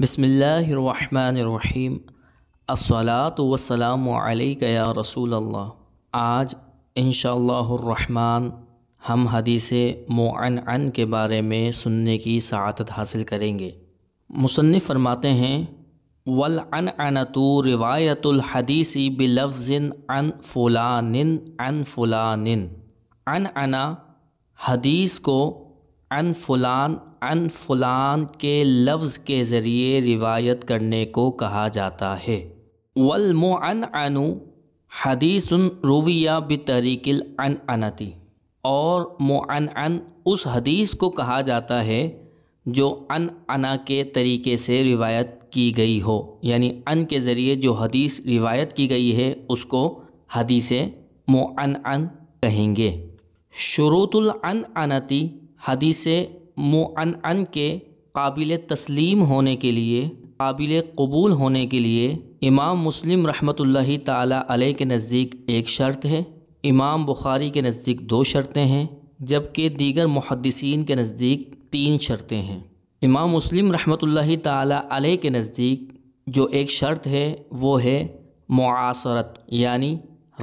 बसमीम अस्सलात वसलाम या रसूल अल्लाह आज रहमान हम हदीस अन के बारे में सुनने की सहादत हासिल करेंगे मुसनफ़ फरमाते हैं वल अन अनतु रिवायतुलहदीसी बिलफ़िन अन फ़ुलान अन फ़ुलान अन अना हदीस को अन फुलान अन फुलान के लफ्ज़ के ज़रिए रिवायत करने को कहा जाता है वलमन अनु हदीस रुविया बतरीकिल अन अनती और मोन अन उस हदीस को कहा जाता है जो अन अना के तरीके से रिवायत की गई हो यानी अन के ज़रिए जो हदीस रिवायत की गई है उसको हदीस मोन अन कहेंगे शुरूतुल अन अनती हदीस अन के काबिल तस्लीम होने के लिए काबिल कबूल होने के लिए इमाम मुस्लिम रहमतुल्लाही ताला अलैह के नज़दीक एक शर्त है इमाम बुखारी के नज़दीक दो शर्तें हैं जबकि दीगर मुहदसिन के नज़दीक तीन शर्तें हैं इमाम मुस्लिम रहमतुल्लाही ताला अलैह के नज़दीक जो एक शर्त है वो है मुआसरत यानी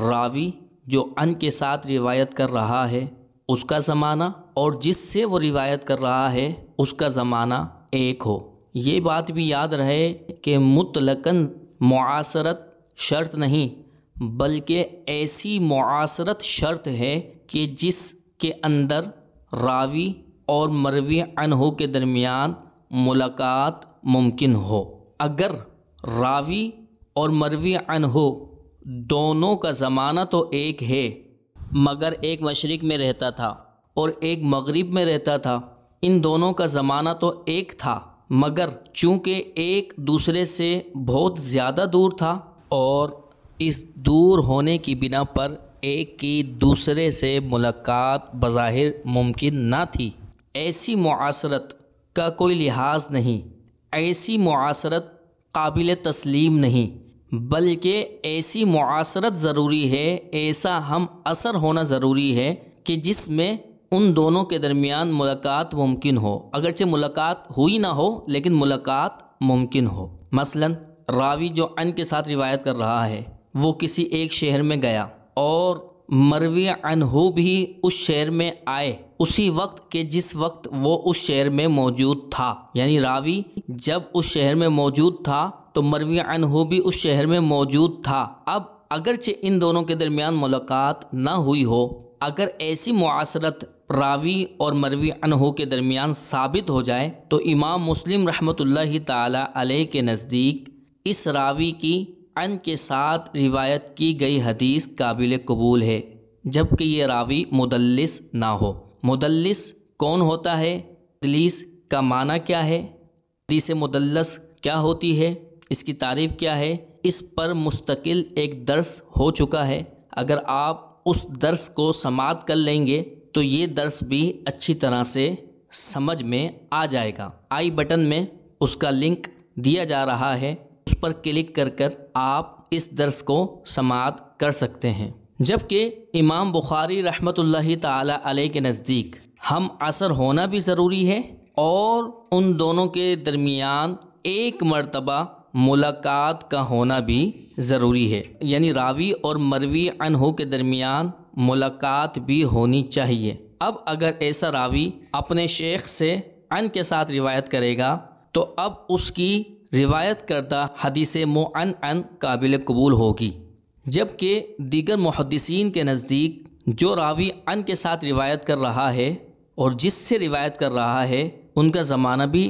रावी जो अन के साथ रिवायत कर रहा है उसका ज़माना और जिससे वो रिवायत कर रहा है उसका ज़माना एक हो ये बात भी याद रहे कि मुतलकन मुआसरत शर्त नहीं बल्कि ऐसी मुआसरत शर्त है कि जिस के अंदर रावी और मरवी अनहो के दरमियान मुलाकात मुमकिन हो अगर रावी और मरवी अनहो दोनों का ज़माना तो एक है मगर एक मशरक़ में रहता था और एक मगरब में रहता था इन दोनों का ज़माना तो एक था मगर चूँकि एक दूसरे से बहुत ज़्यादा दूर था और इस दूर होने की बिना पर एक की दूसरे से मुलाकात बज़ाहिर मुमकिन ना थी ऐसी मुआसरत का कोई लिहाज नहीं ऐसी मुआसरत काबिल तस्लीम नहीं बल्कि ऐसी मुआसरत ज़रूरी है ऐसा हम असर होना ज़रूरी है कि जिसमें उन दोनों के दरमियान मुलाकात मुमकिन हो अगरचे मुलाकात हुई ना हो लेकिन मुलाकात मुमकिन हो मसलन रावी जो अन के साथ रिवायत कर रहा है वो किसी एक शहर में गया और मरवी अनहू भी उस शहर में आए उसी वक्त के जिस वक्त वो उस शहर में मौजूद था यानी रावी जब उस शहर में मौजूद था तो मरवी अनहू भी उस शहर में मौजूद था अब अगरचे इन दोनों के दरमियान मुलाकात ना हुई हो अगर ऐसी मुआसरत रावी और मरवी अनहू के दरमियान साबित हो जाए तो इमाम मुस्लिम रहमत ताला के नज़दीक इस रावी की अन के साथ रिवायत की गई हदीस काबिल कबूल है जबकि ये रावी मुदलस ना हो मुदल्लिस कौन होता है दलीस का माना क्या है दिस मुदलस क्या होती है इसकी तारीफ़ क्या है इस पर मुस्तकिल एक दर्स हो चुका है अगर आप उस दर्स को समाप्त कर लेंगे तो ये दर्स भी अच्छी तरह से समझ में आ जाएगा आई बटन में उसका लिंक दिया जा रहा है उस पर क्लिक कर कर आप इस दर्स को समाप्त कर सकते हैं जबकि इमाम बुखारी रहमत ताली के नज़दीक हम असर होना भी ज़रूरी है और उन दोनों के दरमियान एक मरतबा मुलाकात का होना भी ज़रूरी है यानी रावी और मरवी अनहु के दरमियान मुलाकात भी होनी चाहिए अब अगर ऐसा रावी अपने शेख से अन के साथ रिवायत करेगा तो अब उसकी रिवायत करदा हदीस मन अन काबिल कबूल होगी जबकि दीगर मुहदसिन के नज़दीक जो रावी अन के साथ रिवायत कर रहा है और जिससे रिवायत कर रहा है उनका ज़माना भी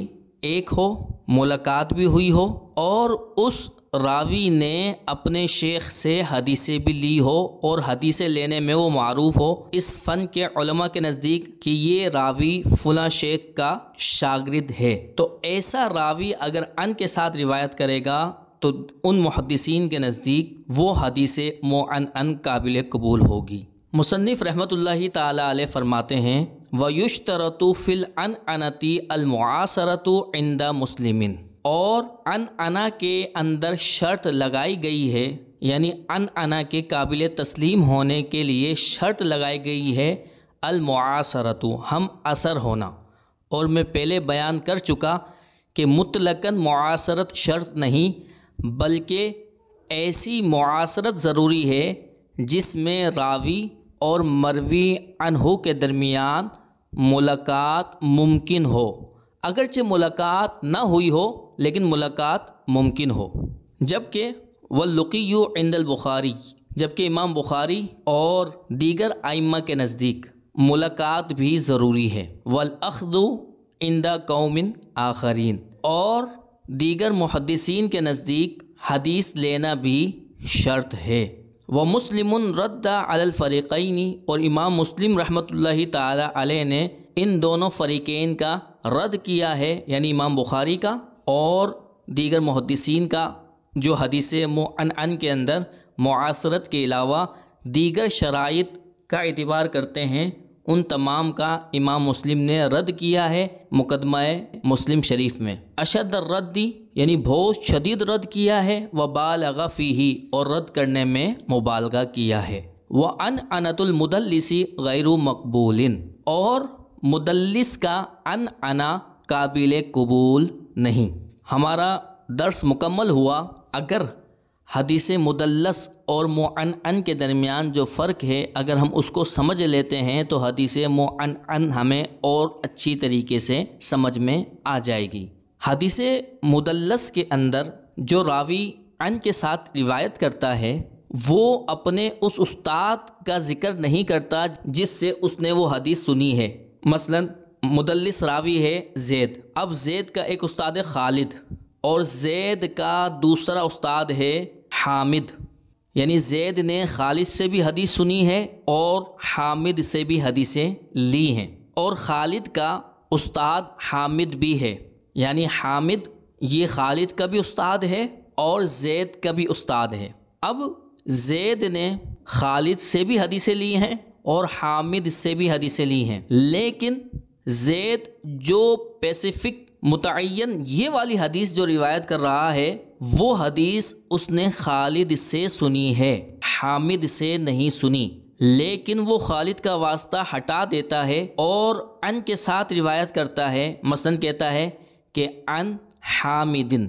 एक हो मुलाकात भी हुई हो और उस रावी ने अपने शेख से हदीसें भी ली हो और हदीसें लेने में वो मरूफ हो इस फ़न के उलमा के नज़दीक कि ये रावी फुला शेख का शागिर्द है तो ऐसा रावी अगर अन के साथ रिवायत करेगा तो उन मुहदसिन के नज़दीक वो हदीसें मोन अन काबिल कबूल होगी मुसनफ़ रहमत ला तरमाते हैं वयुशतरतु फ़िल अन अनती अलमुआसरतु इंदा मुस्लिम और अन अना के अंदर शर्त लगाई गई है यानी अन अना के काबिल तस्लीम होने के लिए शर्त लगाई गई है अलमुआसरतु हम असर होना और मैं पहले बयान कर चुका कि मुतलकन मुआसरत शर्त नहीं बल्कि ऐसी मुआसरत ज़रूरी है जिसमें रावी और मरवी अनहु के दरमियान मुलाकात मुमकिन हो अगरचे मुलाकात ना हुई हो लेकिन मुलाकात मुमकिन हो जबकि वल्लुकी इंदल बुखारी जबकि इमाम बुखारी और दीगर आइम्मा के नज़दीक मुलाकात भी ज़रूरी है वल इंदा कौमिन आखरीन और दीगर मुहदसिन के नज़दीक हदीस लेना भी शर्त है व मुस्लिम रद्द अलफरीक़ैनी और इमाम मुस्लिम रहमत ताली ने इन दोनों फरीक़ैन का रद्द किया है यानी इमाम बुखारी का और दीगर मुहदसिन का जो हदीस अन के अंदर मुआसरत के अलावा दीगर शराइ का अतबार करते हैं उन तमाम का इमाम मुस्लिम ने रद्द किया है मुकदमा मुस्लिम शरीफ में अशद रद्दी यानी बहुत शदीद रद्द किया है व बालगा ही और रद्द करने में मुबालगा किया है व अन अनतुलमदलसी गैर मकबूलिन और मुदलस का अन अना काबिल कबूल नहीं हमारा दर्स मुकम्मल हुआ अगर हदीस मुदलस और मुअन के दरमियान जो फ़र्क है अगर हम उसको समझ लेते हैं तो हदीस मुअन हमें और अच्छी तरीके से समझ में आ जाएगी हदीस मुदलस के अंदर जो रावी अन के साथ रिवायत करता है वो अपने उस उस्ताद का जिक्र नहीं करता जिससे उसने वो हदीस सुनी है मसलन मुदल्लिस रावी है जैद अब जैद का एक उस्ताद खालिद और जैद का दूसरा उस्ताद है हामिद यानी जैद ने खालिद से भी हदीस सुनी है और हामिद से भी हदीसें ली हैं और खालिद का उस्ताद हामिद भी है यानी हामिद ये खालिद का भी उस्ताद है और जैद का भी उस्ताद है अब जैद ने खालिद से भी हदीसें ली हैं और हामिद से भी हदीसें ली हैं लेकिन जैद जो पेसिफिक मुतन ये वाली हदीस जो रिवायत कर रहा है वो हदीस उसने खालिद से सुनी है हामिद से नहीं सुनी लेकिन वो खालिद का वास्ता हटा देता है और अन के साथ रिवायत करता है मसलन कहता है कि अन हामिदिन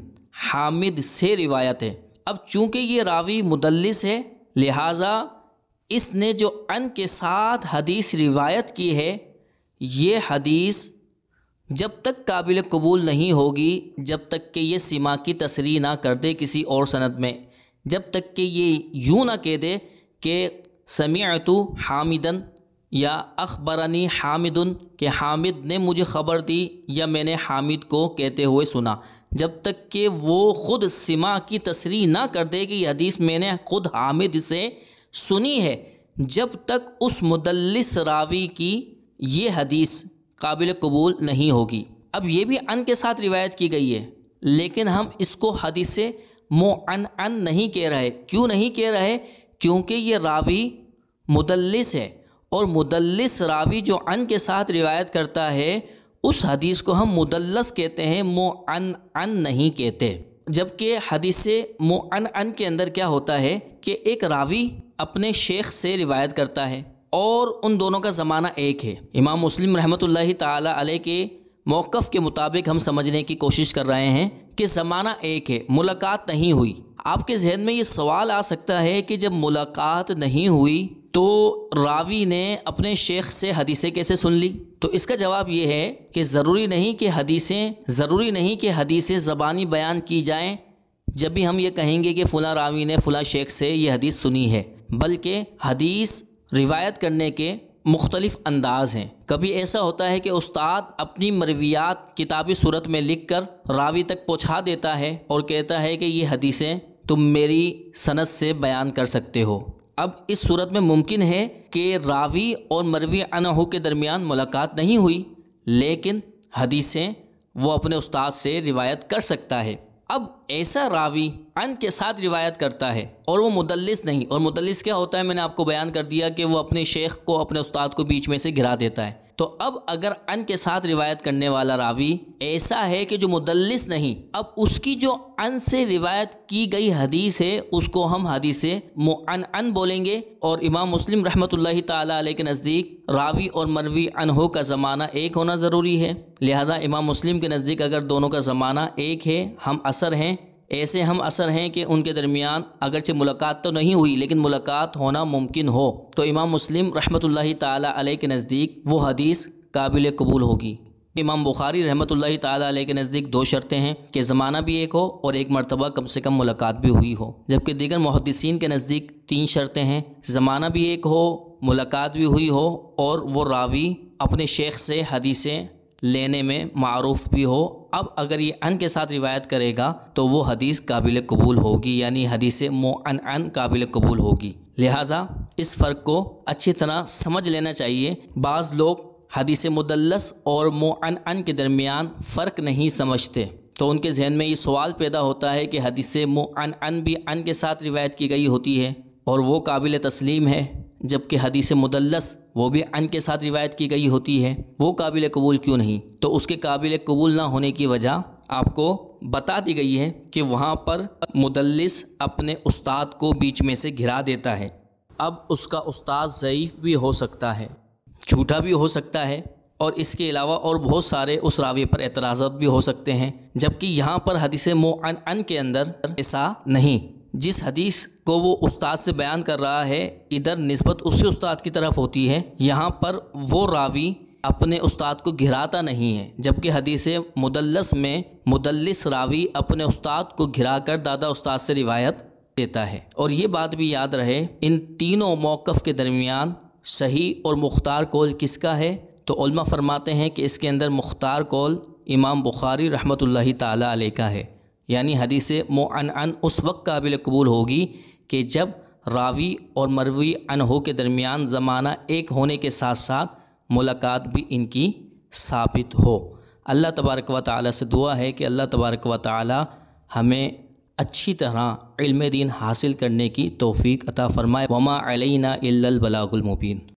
हामिद से रिवायत है अब चूंकि ये रावी मुदलिस है लिहाजा इसने जो अन के साथ हदीस रिवायत की है ये हदीस जब तक काबिल कबूल नहीं होगी जब तक कि ये सीमा की तस्री ना कर दे किसी और सनत में जब तक कि ये यूँ ना कह दे कि समीतु हामिदन या अखबरनी हामिदन के हामिद ने मुझे ख़बर दी या मैंने हामिद को कहते हुए सुना जब तक कि वो ख़ुद सिमा की तस्री ना कर दे कि हदीस मैंने ख़ुद हामिद से सुनी है जब तक उस मुदलस रावी की ये हदीस काबिल कबूल नहीं होगी अब ये भी अन के साथ रिवायत की गई है लेकिन हम इसको हदीस मो अन नहीं कह रहे क्यों नहीं कह रहे क्योंकि ये रावी मुदलिस है और मुदलिस रावी जो अन के साथ रिवायत करता है उस हदीस को हम मुदलस कहते हैं मो अन अन नहीं कहते जबकि हदीस मो अन अन के अंदर क्या होता है कि एक रावी अपने शेख से रिवायत करता है और उन दोनों का ज़माना एक है इमाम मुस्लिम रहमत ताली के मौक़ के मुताबिक हम समझने की कोशिश कर रहे हैं कि ज़माना एक है मुलाकात नहीं हुई आपके जहन में ये सवाल आ सकता है कि जब मुलाकात नहीं हुई तो रावी ने अपने शेख से हदीसें कैसे सुन ली तो इसका जवाब ये है कि ज़रूरी नहीं कि हदीसें ज़रूरी नहीं कि हदीसें ज़बानी बयान की जाएं जब भी हम ये कहेंगे कि फ़लाँ रावी ने फ़लाँ शेख से ये हदीस सुनी है बल्कि हदीस रिवायत करने के मुख्तलिफ़ अंदाज हैं कभी ऐसा होता है कि उस्ताद अपनी मरवियात किताबी सूरत में लिख कर रावी तक पहुँचा देता है और कहता है कि ये हदीसें तुम मेरी सनत से बयान कर सकते हो अब इस सूरत में मुमकिन है कि रावी और मरवी अनहू के दरमियान मुलाकात नहीं हुई लेकिन हदीसें वो अपने उस्ताद से रिवायत कर सकता है अब ऐसा रावी अन के साथ रिवायत करता है और वो मुदलिस नहीं और मुदलिस क्या होता है मैंने आपको बयान कर दिया कि वो अपने शेख को अपने उस्ताद को बीच में से घिरा देता है तो अब अगर अन के साथ रिवायत करने वाला रावी ऐसा है कि जो मुदलिस नहीं अब उसकी जो अन से रिवायत की गई हदीस है उसको हम हदीस अन अन बोलेंगे और इमाम मुस्लिम रहमत ताली के नज़दीक रावी और मरवी अन हो का ज़माना एक होना ज़रूरी है लिहाजा इमाम मुस्लिम के नज़दीक अगर दोनों का ज़माना एक है हम असर हैं ऐसे हम असर हैं कि उनके दरमियान अगरचे मुलाकात तो नहीं हुई लेकिन मुलाकात होना मुमकिन हो तो इमाम मुस्लिम रहमत ताली के नज़दीक वो हदीस काबिल कबूल होगी इमाम बुखारी रहमत ताली के नज़दीक दो शर्तें हैं कि ज़माना भी एक हो और एक मरतबा कम से कम मुलाकात भी हुई हो जबकि दीगर मुहदसिन के नज़दीक तीन शर्तें हैं ज़माना भी एक हो मुलाकात भी हुई हो और वो रावी अपने शेख से हदीसें लेने में मरूफ़ भी हो अब अगर ये अन के साथ रिवायत करेगा तो वो हदीस काबिल कबूल होगी यानी हदीस मो अन काबिल कबूल होगी लिहाजा इस फ़र्क को अच्छी तरह समझ लेना चाहिए बाज़ लोग हदीस मुदलस और मो अन अन के दरमियान फ़र्क नहीं समझते तो उनके जहन में ये सवाल पैदा होता है कि हदीस अन अन भी अन के साथ रिवायत की गई होती है और वो काबिल तस्लीम है जबकि हदीस मुदलस वो भी अन के साथ रिवायत की गई होती है वो काबिल कबूल क्यों नहीं तो उसके काबिल कबूल ना होने की वजह आपको बता दी गई है कि वहाँ पर मुदल्लिस अपने उस्ताद को बीच में से घिरा देता है अब उसका उस्ताद ज़यीफ़ भी हो सकता है झूठा भी हो सकता है और इसके अलावा और बहुत सारे उस रावी पर एतराज़ भी हो सकते हैं जबकि यहाँ पर हदीस मोन अन के अंदर ऐसा नहीं जिस हदीस को वो उस्ताद से बयान कर रहा है इधर नस्बत उसी उस्ताद की तरफ होती है यहाँ पर वो रावी अपने उस्ताद को घिराता नहीं है जबकि हदीस मुदलस में मुदल्लिस रावी अपने उस्ताद को घिरा कर दादा उस्ताद से रिवायत देता है और ये बात भी याद रहे इन तीनों मौक़ के दरमियान सही और मुख्तार कौल किसका है तो फरमाते हैं कि इसके अंदर मुख्तार कौल इमाम बुखारी रहमत ला का है यानी हदीस मोन उस वक्त काबिल कबूल होगी कि जब रावी और मरवी अनहो के दरमियान ज़माना एक होने के साथ साथ मुलाकात भी इनकी साबित हो अल्लाह तबारक व ताली से दुआ है कि अल्लाह तबारक व ताली हमें अच्छी तरह इल्म दीन हासिल करने की तोफ़ी अता फ़रमाए वमा अलैना इल्लल बलागुल मुबीन